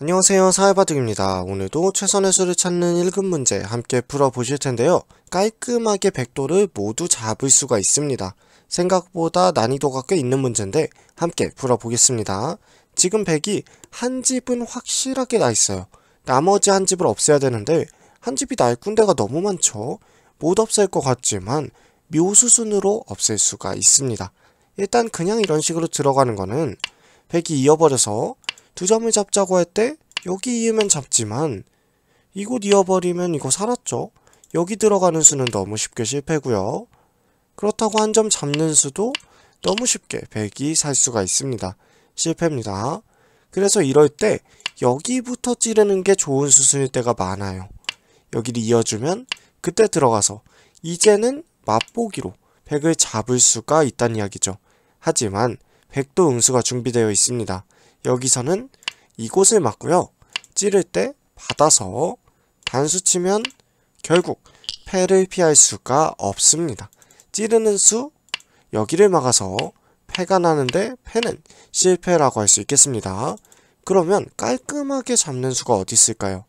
안녕하세요 사회바둑입니다. 오늘도 최선의 수를 찾는 1급 문제 함께 풀어보실 텐데요. 깔끔하게 백도를 모두 잡을 수가 있습니다. 생각보다 난이도가 꽤 있는 문제인데 함께 풀어보겠습니다. 지금 백이한 집은 확실하게 나 있어요. 나머지 한 집을 없애야 되는데 한 집이 날 군데가 너무 많죠. 못 없앨 것 같지만 묘수순으로 없앨 수가 있습니다. 일단 그냥 이런 식으로 들어가는 거는 백이 이어버려서 두 점을 잡자고 할 때 여기 이으면 잡지만 이곳 이어버리면 이거 살았죠. 여기 들어가는 수는 너무 쉽게 실패고요. 그렇다고 한 점 잡는 수도 너무 쉽게 백이살 수가 있습니다. 실패입니다. 그래서 이럴 때 여기부터 찌르는 게 좋은 수순일 때가 많아요. 여기를 이어주면 그때 들어가서 이제는 맛보기로 백을 잡을 수가 있다는 이야기죠. 하지만 백도 응수가 준비되어 있습니다. 여기서는 이곳을 맞고요. 찌를 때 받아서 단수 치면 결국 패를 피할 수가 없습니다. 찌르는 수 여기를 막아서 패가 나는데 패는 실패라고 할 수 있겠습니다. 그러면 깔끔하게 잡는 수가 어디 있을까요?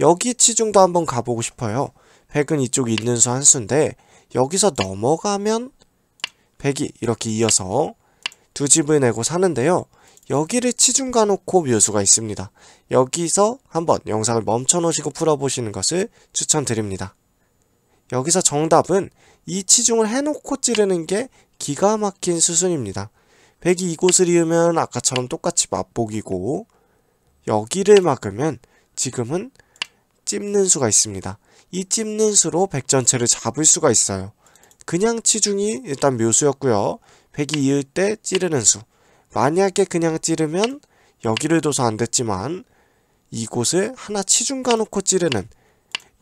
여기 치중도 한번 가보고 싶어요. 백은 이쪽에 있는 수 한 수인데 여기서 넘어가면 백이 이렇게 이어서 두 집을 내고 사는데요. 여기를 치중 가놓고 묘수가 있습니다. 여기서 한번 영상을 멈춰 놓으시고 풀어보시는 것을 추천드립니다. 여기서 정답은 이 치중을 해놓고 찌르는 게 기가 막힌 수순입니다. 백이 이곳을 이으면 아까처럼 똑같이 맛보기고 여기를 막으면 지금은 찝는 수가 있습니다. 이 찝는 수로 백 전체를 잡을 수가 있어요. 그냥 치중이 일단 묘수였고요. 백이 이을 때 찌르는 수. 만약에 그냥 찌르면 여기를 둬서 안 됐지만 이곳을 하나 치중 가놓고 찌르는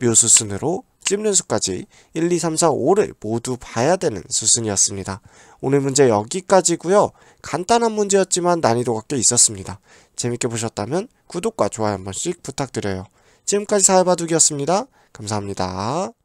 묘수 순으로 찝는 수까지 1, 2, 3, 4, 5를 모두 봐야 되는 수순이었습니다. 오늘 문제 여기까지고요. 간단한 문제였지만 난이도가 꽤 있었습니다. 재밌게 보셨다면 구독과 좋아요 한 번씩 부탁드려요. 지금까지 사회바둑이었습니다. 감사합니다.